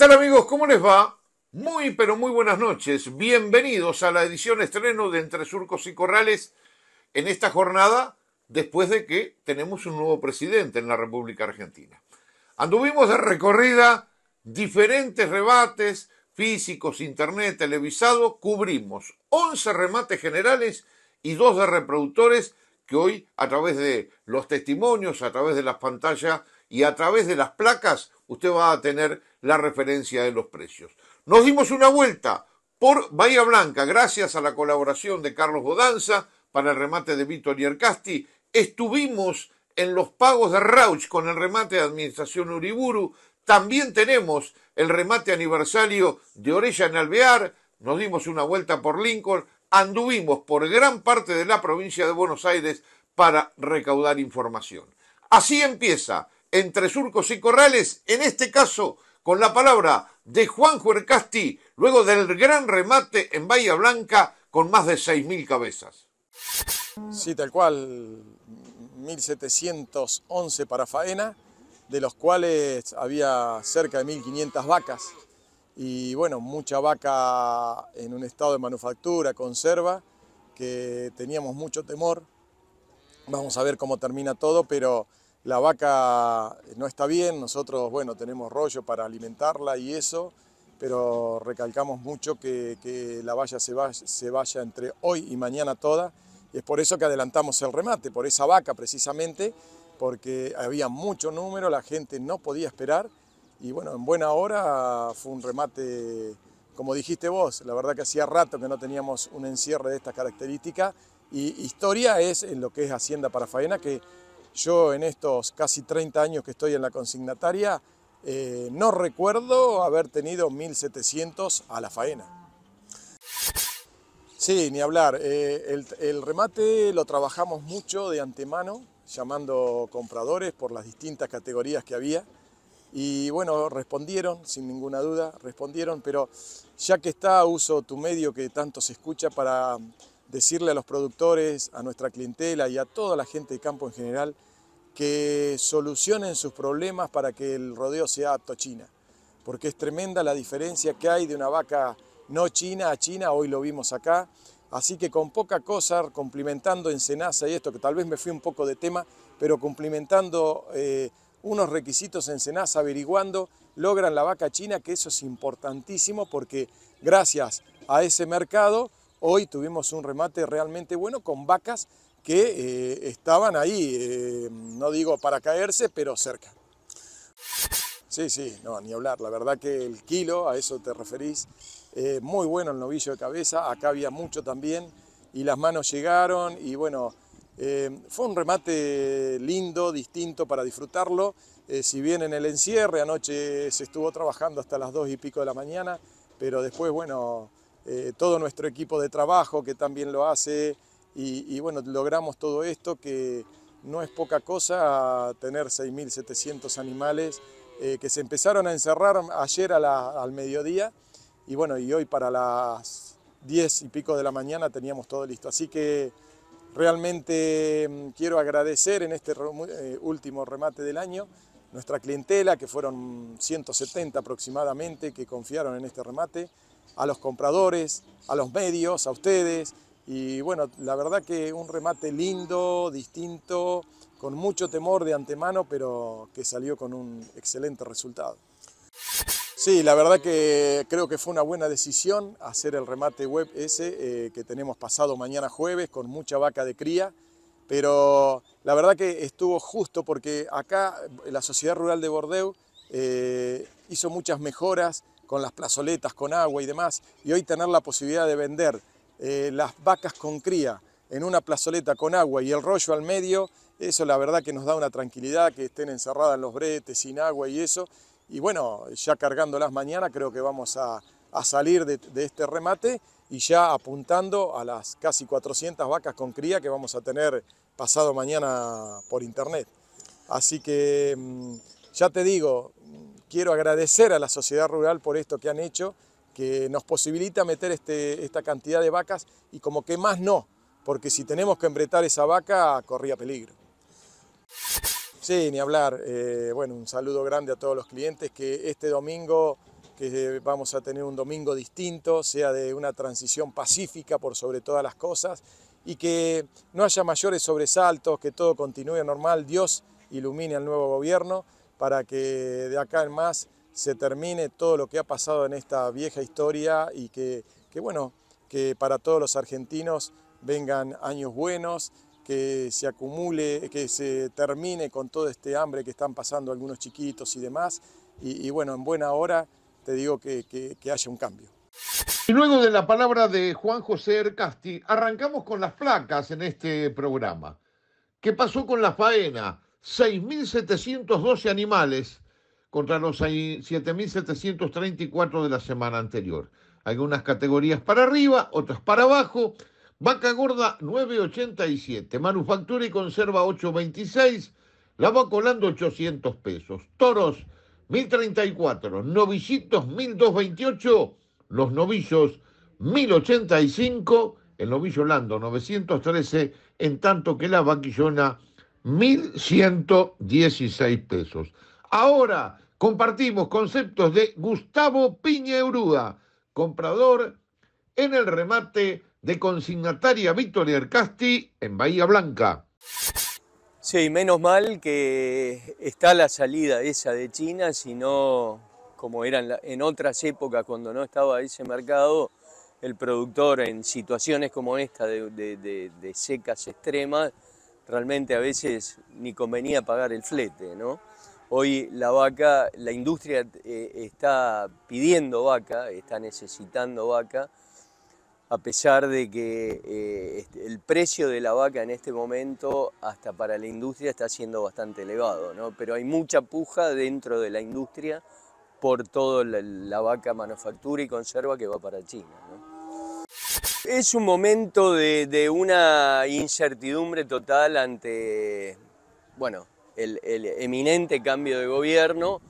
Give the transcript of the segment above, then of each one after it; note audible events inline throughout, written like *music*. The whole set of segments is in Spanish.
tal amigos? ¿Cómo les va? Muy, pero muy buenas noches. Bienvenidos a la edición estreno de Entre Surcos y Corrales en esta jornada después de que tenemos un nuevo presidente en la República Argentina. Anduvimos de recorrida diferentes rebates físicos, internet, televisado. Cubrimos 11 remates generales y dos de reproductores que hoy a través de los testimonios, a través de las pantallas y a través de las placas usted va a tener la referencia de los precios. Nos dimos una vuelta por Bahía Blanca, gracias a la colaboración de Carlos Godanza para el remate de Víctor Yercasti. Estuvimos en los pagos de Rauch con el remate de Administración Uriburu. También tenemos el remate aniversario de Orella en Alvear. Nos dimos una vuelta por Lincoln. Anduvimos por gran parte de la provincia de Buenos Aires para recaudar información. Así empieza entre surcos y corrales, en este caso con la palabra de Juan Juercasti, luego del gran remate en Bahía Blanca con más de 6.000 cabezas. Sí, tal cual, 1.711 para faena, de los cuales había cerca de 1.500 vacas. Y bueno, mucha vaca en un estado de manufactura, conserva, que teníamos mucho temor. Vamos a ver cómo termina todo, pero la vaca no está bien, nosotros, bueno, tenemos rollo para alimentarla y eso, pero recalcamos mucho que, la valla se vaya, se vaya entre hoy y mañana toda, y es por eso que adelantamos el remate, por esa vaca precisamente, porque había mucho número, la gente no podía esperar, y bueno, en buena hora fue un remate, como dijiste vos, la verdad que hacía rato que no teníamos un encierre de estas característica y historia es en lo que es Hacienda para Faena, que yo en estos casi 30 años que estoy en la consignataria, eh, no recuerdo haber tenido 1.700 a la faena. Sí, ni hablar. Eh, el, el remate lo trabajamos mucho de antemano, llamando compradores por las distintas categorías que había. Y bueno, respondieron, sin ninguna duda, respondieron, pero ya que está, uso tu medio que tanto se escucha para decirle a los productores, a nuestra clientela y a toda la gente de campo en general que solucionen sus problemas para que el rodeo sea apto a China, porque es tremenda la diferencia que hay de una vaca no china a china, hoy lo vimos acá, así que con poca cosa, cumplimentando en Senasa y esto, que tal vez me fui un poco de tema, pero cumplimentando eh, unos requisitos en Senasa, averiguando, logran la vaca china, que eso es importantísimo porque gracias a ese mercado, Hoy tuvimos un remate realmente bueno con vacas que eh, estaban ahí, eh, no digo para caerse, pero cerca. Sí, sí, no, ni hablar. La verdad que el kilo, a eso te referís, eh, muy bueno el novillo de cabeza, acá había mucho también, y las manos llegaron, y bueno, fue un remate lindo, distinto para disfrutarlo. si bien en el encierre, anoche se estuvo trabajando hasta las dos y pico de la mañana, pero después, bueno, eh, todo nuestro equipo de trabajo que también lo hace y, bueno, logramos todo esto que no es poca cosa tener 6.700 animales eh, que se empezaron a encerrar ayer al mediodía y bueno, y hoy para las 10 y pico de la mañana teníamos todo listo. Así que realmente mm, quiero agradecer en este eh, último remate del año nuestra clientela, que fueron 170 aproximadamente, que confiaron en este remate a los compradores, a los medios, a ustedes. Y bueno, la verdad que un remate lindo, distinto, con mucho temor de antemano, pero que salió con un excelente resultado. Sí, la verdad que creo que fue una buena decisión hacer el remate web ese eh, que tenemos pasado mañana jueves con mucha vaca de cría, pero la verdad que estuvo justo porque acá la Sociedad Rural de Bordeaux eh, hizo muchas mejoras con las plazoletas, con agua y demás, y hoy tener la posibilidad de vender eh, las vacas con cría en una plazoleta con agua y el rollo al medio, eso la verdad que nos da una tranquilidad, que estén encerradas en los bretes, sin agua y eso. Y bueno, ya cargándolas mañana creo que vamos a, salir de, de, este remate y ya apuntando a las casi 400 vacas con cría que vamos a tener pasado mañana por internet. Así que mm, ya te digo, quiero agradecer a la sociedad rural por esto que han hecho, que nos posibilita meter este, esta cantidad de vacas y como que más no, porque si tenemos que embretar esa vaca corría peligro. Sí, ni hablar. Eh, bueno, un saludo grande a todos los clientes que este domingo, que vamos a tener un domingo distinto, sea de una transición pacífica por sobre todas las cosas y que no haya mayores sobresaltos, que todo continúe normal. Dios ilumine al nuevo gobierno para que de acá en más se termine todo lo que ha pasado en esta vieja historia y que, bueno, que para todos los argentinos vengan años buenos, que se acumule, que se termine con todo este hambre que están pasando algunos chiquitos y demás. Y, bueno, en buena hora te digo que, que, haya un cambio. Y luego de la palabra de Juan José Ercasti, arrancamos con las placas en este programa. ¿Qué pasó con la faena? 6.712 animales contra los 7.734 de la semana anterior. Algunas categorías para arriba, otras para abajo. Vaca gorda 9.87, manufactura y conserva 8.26, la vaca colando 800 pesos. Toros 1.034, novillitos 1.228, los novillos 1.085, el novillo Lando 913, en tanto que la vaquillona 1.116 pesos. Ahora compartimos conceptos de Gustavo Piñebruda, comprador en el remate de consignataria Victoria Ercasti en Bahía Blanca. Sí, menos mal que está la salida esa de China, sino como eran en otras épocas cuando no estaba ese mercado, el productor en situaciones como esta de secas extremas realmente a veces ni convenía pagar el flete, ¿no? Hoy la vaca, la industria eh, está pidiendo vaca, está necesitando vaca, a pesar de que eh, este, el precio de la vaca en este momento, hasta para la industria, está siendo bastante elevado, Pero hay mucha puja dentro de la industria por toda la, vaca manufactura y conserva que va para China. Es un momento de, una incertidumbre total ante, bueno, el, eminente cambio de gobierno,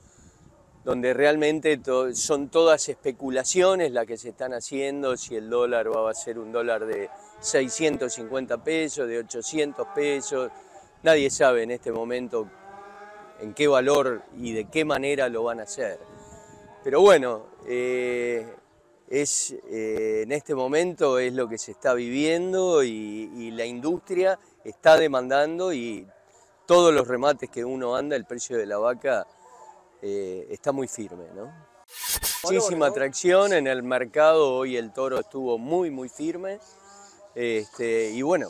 donde realmente son todas especulaciones las que se están haciendo, si el dólar va a ser un dólar de 650 pesos, de 800 pesos, nadie sabe en este momento en qué valor y de qué manera lo van a hacer. Pero bueno, eh, es, eh, en este momento es lo que se está viviendo y, la industria está demandando y todos los remates que uno anda, el precio de la vaca eh, está muy firme. ¿no? Muchísima atracción en el mercado, hoy el toro estuvo muy muy firme este, y bueno,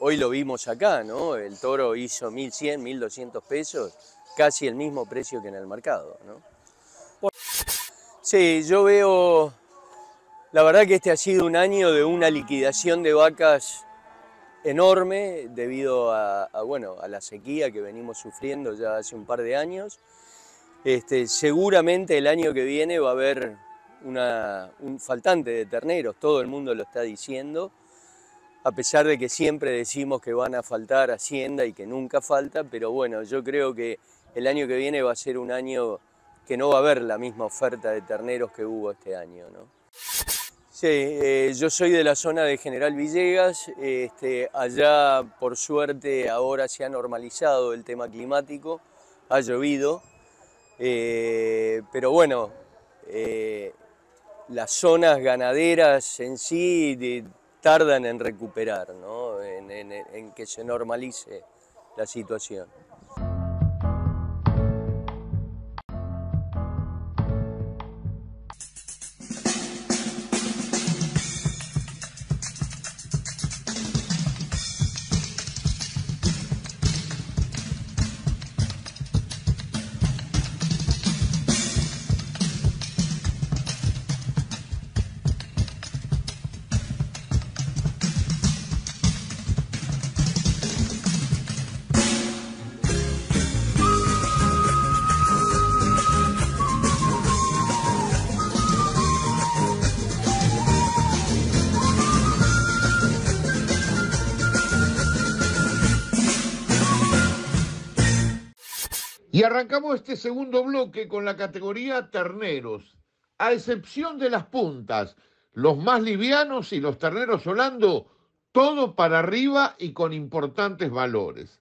hoy lo vimos acá, ¿no? el toro hizo 1.100, 1.200 pesos, casi el mismo precio que en el mercado. ¿no? Sí, yo veo la verdad que este ha sido un año de una liquidación de vacas enorme debido a, bueno, a la sequía que venimos sufriendo ya hace un par de años. Este, seguramente el año que viene va a haber un faltante de terneros, todo el mundo lo está diciendo, a pesar de que siempre decimos que van a faltar Hacienda y que nunca falta, pero bueno, yo creo que el año que viene va a ser un año que no va a haber la misma oferta de terneros que hubo este año. ¿no? Sí, eh, yo soy de la zona de General Villegas. Este, allá, por suerte, ahora se ha normalizado el tema climático, ha llovido. Eh, pero bueno, eh, las zonas ganaderas en sí tardan en recuperar, en que se normalice la situación. Y arrancamos este segundo bloque con la categoría terneros. A excepción de las puntas, los más livianos y los terneros Holando, todo para arriba y con importantes valores.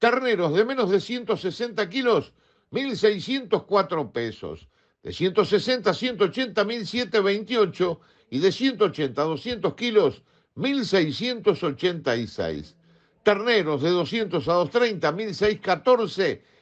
Terneros de menos de 160 kilos, 1.604 pesos. De 160 a 180, 1.728. Y de 180 a 200 kilos, 1.686. Terneros de 200 a 230, 1.614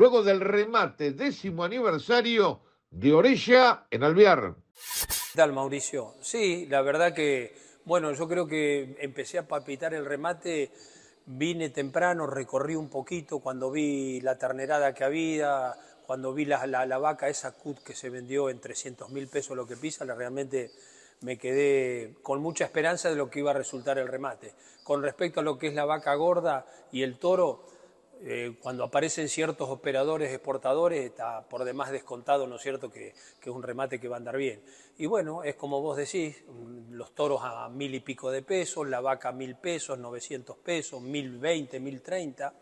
luego del remate décimo aniversario de Orella en Alvear. ¿Qué tal, Mauricio? Sí, la verdad que, bueno, yo creo que empecé a papitar el remate, vine temprano, recorrí un poquito cuando vi la ternerada que había, cuando vi la, vaca, esa cut que se vendió en 300 mil pesos lo que pisa, la, realmente me quedé con mucha esperanza de lo que iba a resultar el remate. Con respecto a lo que es la vaca gorda y el toro, eh, cuando aparecen ciertos operadores exportadores, está por demás descontado, ¿no es cierto?, que, es un remate que va a andar bien. Y bueno, es como vos decís, mm, los toros a mil y pico de pesos, la vaca a mil pesos, 900 pesos, mil veinte, mil treinta.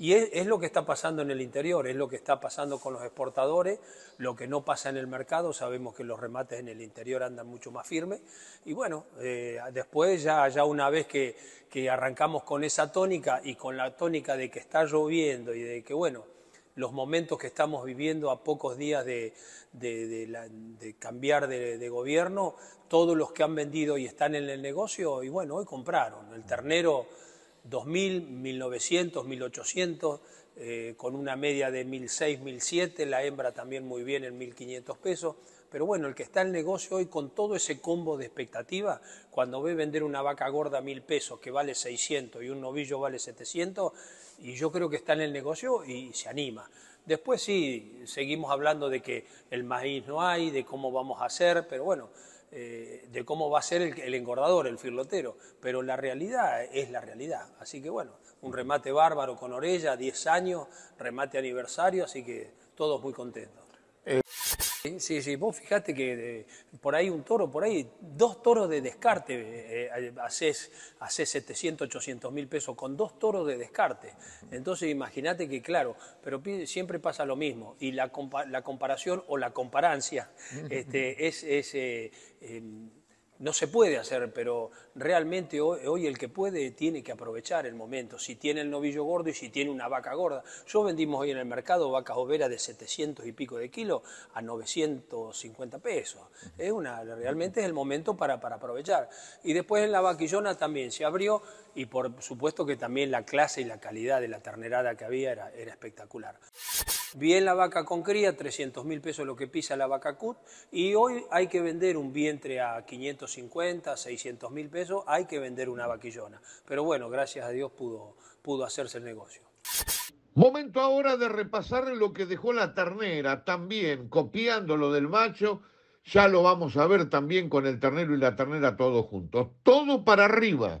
Y es, lo que está pasando en el interior, es lo que está pasando con los exportadores, lo que no pasa en el mercado, sabemos que los remates en el interior andan mucho más firmes. Y bueno, eh, después ya, ya una vez que, arrancamos con esa tónica y con la tónica de que está lloviendo y de que bueno, los momentos que estamos viviendo a pocos días de, de cambiar de, gobierno, todos los que han vendido y están en el negocio, y bueno, hoy compraron. El ternero 2000, 1900, 1800, eh, con una media de 1600, 1700, la hembra también muy bien en 1500 pesos. Pero bueno, el que está en negocio hoy con todo ese combo de expectativa, cuando ve vender una vaca gorda a mil pesos que vale 600 y un novillo vale 700, y yo creo que está en el negocio y se anima. Después sí, seguimos hablando de que el maíz no hay, de cómo vamos a hacer, pero bueno, eh, de cómo va a ser el, engordador, el firlotero, pero la realidad es la realidad. Así que bueno, un remate bárbaro con Orella, 10 años, remate aniversario, así que todos muy contentos. Eh, Sí, sí, vos fijate que eh, por ahí un toro, por ahí dos toros de descarte, eh, eh, haces, 700, 800 mil pesos con dos toros de descarte. Entonces imagínate que, claro, pero siempre pasa lo mismo y la, la comparación o la comparancia *laughs* este, es... Em, no se puede hacer, pero realmente hoy, el que puede tiene que aprovechar el momento, si tiene el novillo gordo y si tiene una vaca gorda. Yo vendimos hoy en el mercado vacas overas de 700 y pico de kilo a 950 pesos. Es una, realmente es el momento para, para aprovechar. Y después en la vaquillona también se abrió y por supuesto que también la clase y la calidad de la ternerada que había era, espectacular. Bien la vaca con cría, 300 mil pesos lo que pisa la vaca cut y hoy hay que vender un vientre a 550, 600 mil pesos, hay que vender una vaquillona. Pero bueno, gracias a Dios pudo, pudo hacerse el negocio. Momento ahora de repasar lo que dejó la ternera, también copiando lo del macho, ya lo vamos a ver también con el ternero y la ternera todos juntos. Todo para arriba,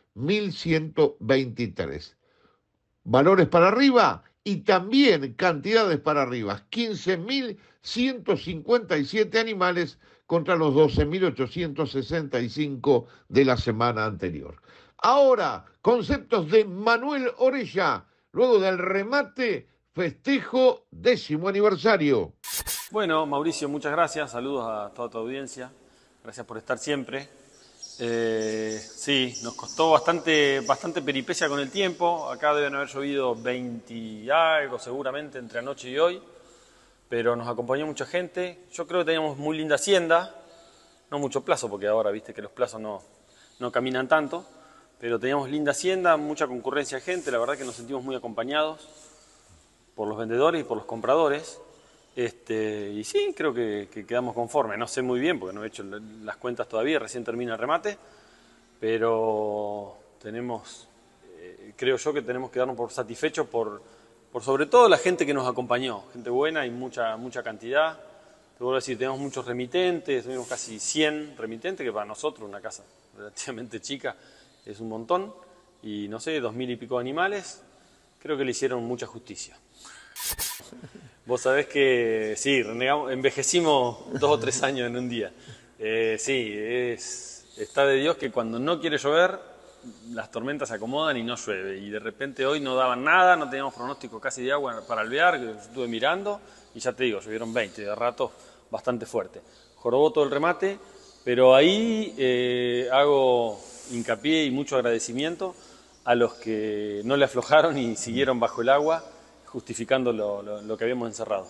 1123. Valores para arriba y también cantidades para arriba, 15.157 animales contra los 12.865 de la semana anterior. Ahora, conceptos de Manuel Orella, luego del remate, festejo décimo aniversario. Bueno, Mauricio, muchas gracias, saludos a toda tu audiencia, gracias por estar siempre. Eh, sí, nos costó bastante, bastante peripecia con el tiempo. Acá deben haber llovido 20 y algo seguramente entre anoche y hoy, pero nos acompañó mucha gente. Yo creo que teníamos muy linda hacienda, no mucho plazo, porque ahora viste que los plazos no, no caminan tanto, pero teníamos linda hacienda, mucha concurrencia de gente, la verdad que nos sentimos muy acompañados por los vendedores y por los compradores. Este, y sí, creo que, quedamos conformes. No sé muy bien, porque no he hecho las cuentas todavía, recién termina el remate, pero tenemos, eh, creo yo que tenemos que darnos por satisfechos por, por sobre todo la gente que nos acompañó, gente buena y mucha, mucha cantidad. Te vuelvo decir, tenemos muchos remitentes, tenemos casi 100 remitentes, que para nosotros una casa relativamente chica es un montón, y no sé, dos mil y pico animales, creo que le hicieron mucha justicia. Vos sabés que sí, envejecimos dos o tres años en un día. Eh, sí, está de Dios que cuando no quiere llover, las tormentas se acomodan y no llueve. Y de repente hoy no daban nada, no teníamos pronóstico casi de agua para alvear, estuve mirando y ya te digo, llovieron 20, de rato bastante fuerte. Jorobó todo el remate, pero ahí eh, hago hincapié y mucho agradecimiento a los que no le aflojaron y siguieron bajo el agua justificando lo, que habíamos encerrado.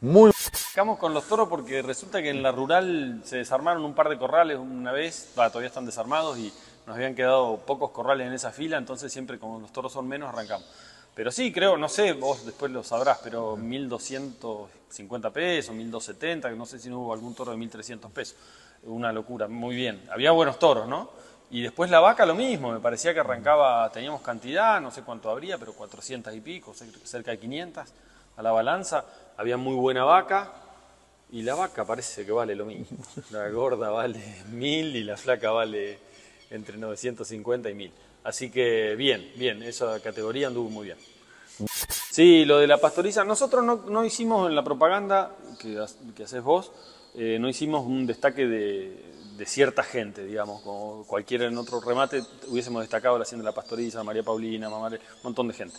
Muy. Estamos con los toros porque resulta que en la rural se desarmaron un par de corrales una vez, todavía están desarmados y nos habían quedado pocos corrales en esa fila, entonces siempre como los toros son menos arrancamos. Pero sí, creo, no sé, vos después lo sabrás, pero 1.250 pesos, 1.270, no sé si no hubo algún toro de 1.300 pesos. Una locura, muy bien. Había buenos toros, ¿no? Y después la vaca lo mismo, me parecía que arrancaba, teníamos cantidad, no sé cuánto habría, pero 400 y pico, cerca de 500 a la balanza. Había muy buena vaca y la vaca parece que vale lo mismo. La gorda vale 1000 y la flaca vale entre 950 y 1000. Así que bien, bien, esa categoría anduvo muy bien. Sí, lo de la pastoriza, nosotros no, hicimos en la propaganda que, que haces vos, eh, no hicimos un destaque de, de cierta gente, digamos, como cualquiera en otro remate, hubiésemos destacado la Hacienda de la Pastoriza, María Paulina, un montón de gente.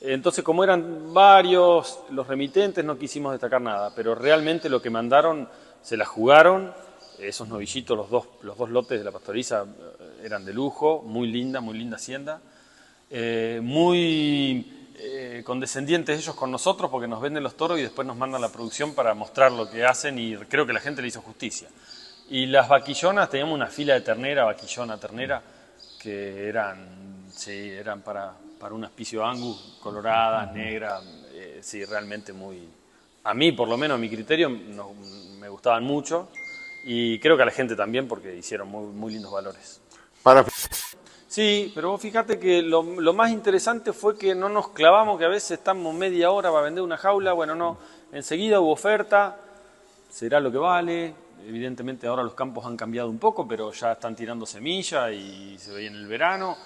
Entonces, como eran varios los remitentes, no quisimos destacar nada, pero realmente lo que mandaron, se la jugaron, esos novillitos, los dos, los dos lotes de la Pastoriza eh, eran de lujo, muy linda, muy linda Hacienda, eh, muy... Eh, condescendientes ellos con nosotros porque nos venden los toros y después nos mandan la producción para mostrar lo que hacen y creo que la gente le hizo justicia. Y las vaquillonas, teníamos una fila de ternera, vaquillona, ternera, que eran, sí, eran para, un aspicio angus, colorada, negra, eh, sí, realmente muy... A mí, por lo menos, a mi criterio, me gustaban mucho y creo que a la gente también porque hicieron muy, lindos valores. Para... Sí, pero vos fíjate que lo, lo, más interesante fue que no nos clavamos, que a veces estamos media hora para vender una jaula, bueno, no, enseguida hubo oferta, será lo que vale, Evidentemente ahora los campos han cambiado un poco, pero ya están tirando semilla y se ve en el verano.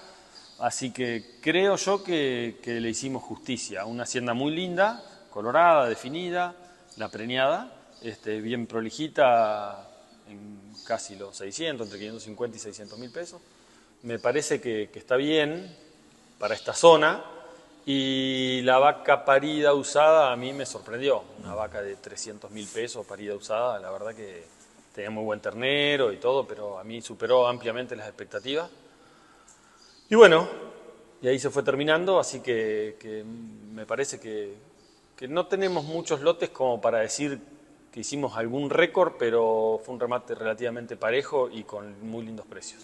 Así que creo yo que, le hicimos justicia. Una hacienda muy linda, colorada, definida, la preñada, este, bien prolijita en casi los 600, entre 550 y 600 mil pesos. Me parece que, que está bien para esta zona. Y la vaca parida usada a mí me sorprendió. Una vaca de 300 mil pesos parida usada, la verdad que tenía muy buen ternero y todo, pero a mí superó ampliamente las expectativas. Y bueno, y ahí se fue terminando, así que, me parece que, no tenemos muchos lotes como para decir que hicimos algún récord, pero fue un remate relativamente parejo y con muy lindos precios.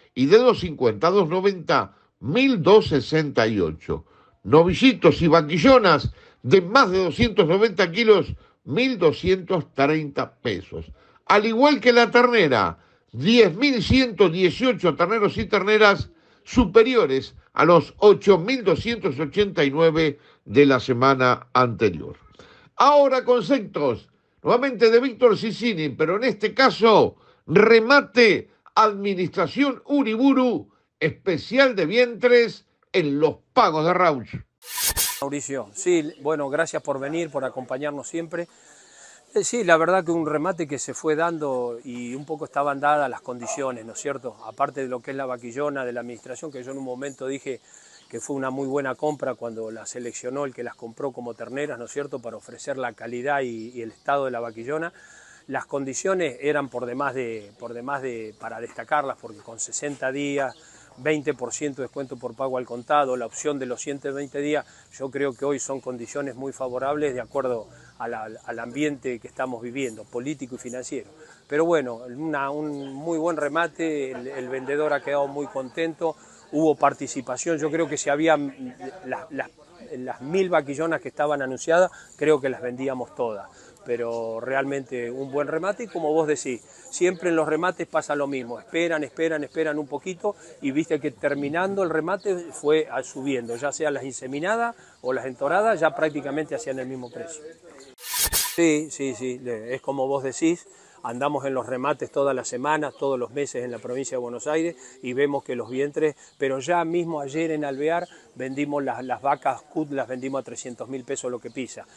y de 2.50, 50 a 290, 1268. Novillitos y banquillonas de más de 290 kilos, 1230 pesos. Al igual que la ternera, 10.118 terneros y terneras superiores a los 8.289 de la semana anterior. Ahora conceptos, nuevamente de Víctor Sicini, pero en este caso remate Administración Uriburu, especial de vientres en los pagos de Rauch. Mauricio, sí, bueno, gracias por venir, por acompañarnos siempre. Eh, sí, la verdad que un remate que se fue dando y un poco estaban dadas las condiciones, ¿no es cierto? Aparte de lo que es la vaquillona de la administración, que yo en un momento dije que fue una muy buena compra cuando la seleccionó el que las compró como terneras, ¿no es cierto?, para ofrecer la calidad y, y el estado de la vaquillona. Las condiciones eran por demás de, por demás de, para destacarlas, porque con 60 días, 20% de descuento por pago al contado, la opción de los 120 días, yo creo que hoy son condiciones muy favorables de acuerdo al ambiente que estamos viviendo, político y financiero. Pero bueno, un muy buen remate, el, vendedor ha quedado muy contento, hubo participación, yo creo que si había las mil vaquillonas que estaban anunciadas, creo que las vendíamos todas pero realmente un buen remate y como vos decís, siempre en los remates pasa lo mismo, esperan, esperan, esperan un poquito y viste que terminando el remate fue subiendo, ya sea las inseminadas o las entoradas, ya prácticamente hacían el mismo precio. Sí, sí, sí, es como vos decís, andamos en los remates todas las semanas, todos los meses en la provincia de Buenos Aires y vemos que los vientres, pero ya mismo ayer en Alvear vendimos las, vacas CUT, las vendimos a 300 mil pesos lo que pisa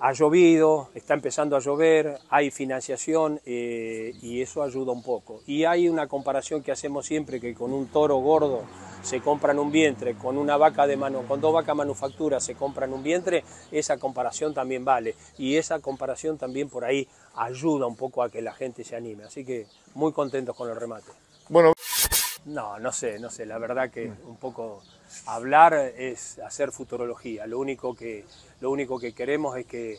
ha llovido, está empezando a llover, hay financiación eh, y eso ayuda un poco. Y hay una comparación que hacemos siempre que con un toro gordo se compran un vientre, con una vaca de mano, con dos vacas manufactura se compran un vientre, esa comparación también vale y esa comparación también por ahí ayuda un poco a que la gente se anime. Así que muy contentos con el remate. Bueno. No, no sé, no sé. La verdad que un poco hablar es hacer futurología. Lo único que, lo único que queremos es que,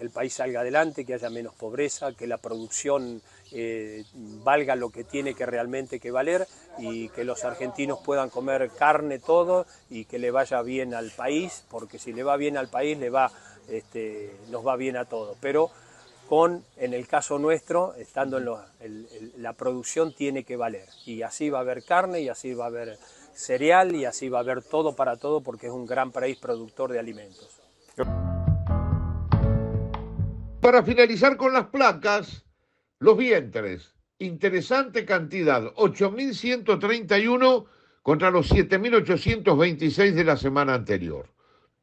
el país salga adelante, que haya menos pobreza, que la producción eh, valga lo que tiene que realmente que valer y que los argentinos puedan comer carne todo y que le vaya bien al país, porque si le va bien al país le va, este, nos va bien a todos. Pero con, en el caso nuestro, estando en la producción tiene que valer. Y así va a haber carne, y así va a haber cereal, y así va a haber todo para todo, porque es un gran país productor de alimentos. Para finalizar con las placas, los vientres, interesante cantidad, 8.131 contra los 7.826 de la semana anterior.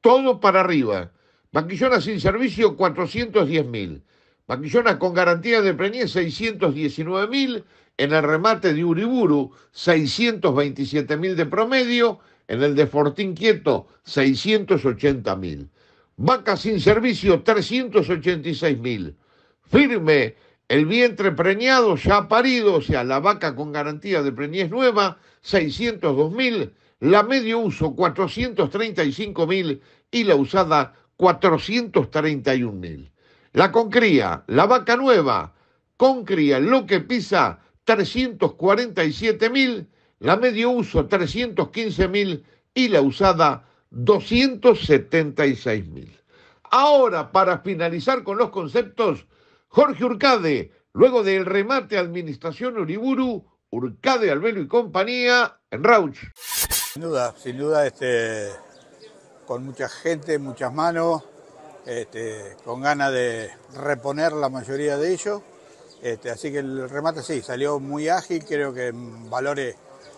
Todo para arriba. Banquillona sin servicio, 410.000. Maquillona con garantía de preñez 619 mil, en el remate de Uriburu 627 mil de promedio, en el de Fortín Quieto 680 mil. Vaca sin servicio 386 mil. Firme el vientre preñado ya parido, o sea, la vaca con garantía de preñez nueva 602 mil, la medio uso 435 mil y la usada 431 mil. La concría, la vaca nueva, concría, lo que pisa 347 mil, la medio uso 315 mil y la usada 276 mil. Ahora, para finalizar con los conceptos, Jorge Urcade, luego del remate Administración Uriburu, Urcade, Albelo y compañía, en Rauch. Sin duda, sin duda, este, con mucha gente, muchas manos, este, con ganas de reponer la mayoría de ellos. Este, así que el remate sí, salió muy ágil, creo que en valores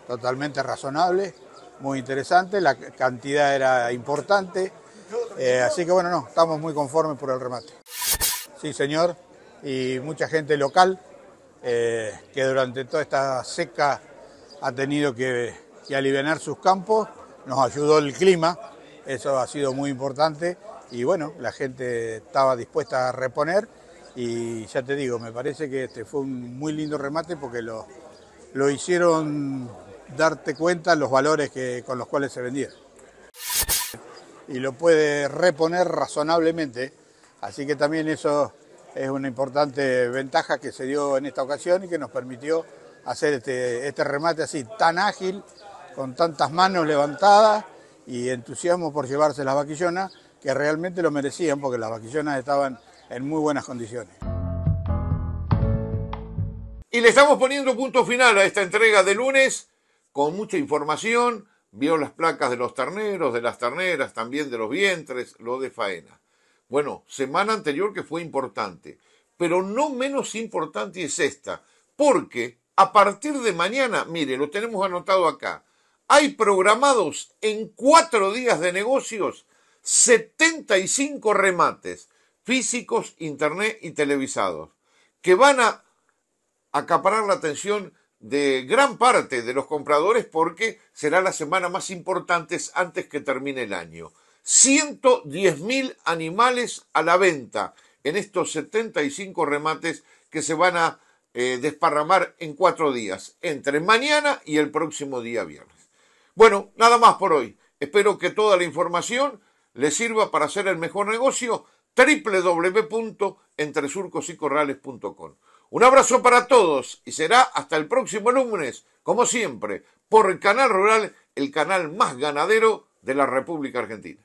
totalmente razonables, muy interesante, la cantidad era importante, eh, así que bueno, no, estamos muy conformes por el remate. Sí, señor, y mucha gente local eh, que durante toda esta seca ha tenido que, que aliviar sus campos, nos ayudó el clima, eso ha sido muy importante y bueno, la gente estaba dispuesta a reponer y ya te digo, me parece que este fue un muy lindo remate porque lo, hicieron darte cuenta los valores que, con los cuales se vendía. Y lo puede reponer razonablemente, así que también eso es una importante ventaja que se dio en esta ocasión y que nos permitió hacer este, este remate así tan ágil, con tantas manos levantadas y entusiasmo por llevarse las vaquillonas que realmente lo merecían porque las vaquillonas estaban en muy buenas condiciones. Y le estamos poniendo punto final a esta entrega de lunes con mucha información. Vio las placas de los terneros, de las terneras, también de los vientres, lo de faena. Bueno, semana anterior que fue importante, pero no menos importante es esta, porque a partir de mañana, mire, lo tenemos anotado acá, hay programados en cuatro días de negocios 75 remates físicos, internet y televisados, que van a acaparar la atención de gran parte de los compradores porque será la semana más importante antes que termine el año. 110.000 animales a la venta en estos 75 remates que se van a eh, desparramar en cuatro días, entre mañana y el próximo día viernes. Bueno, nada más por hoy. Espero que toda la información le sirva para hacer el mejor negocio, www.entresurcosycorrales.com. Un abrazo para todos y será hasta el próximo lunes, como siempre, por el Canal Rural, el canal más ganadero de la República Argentina.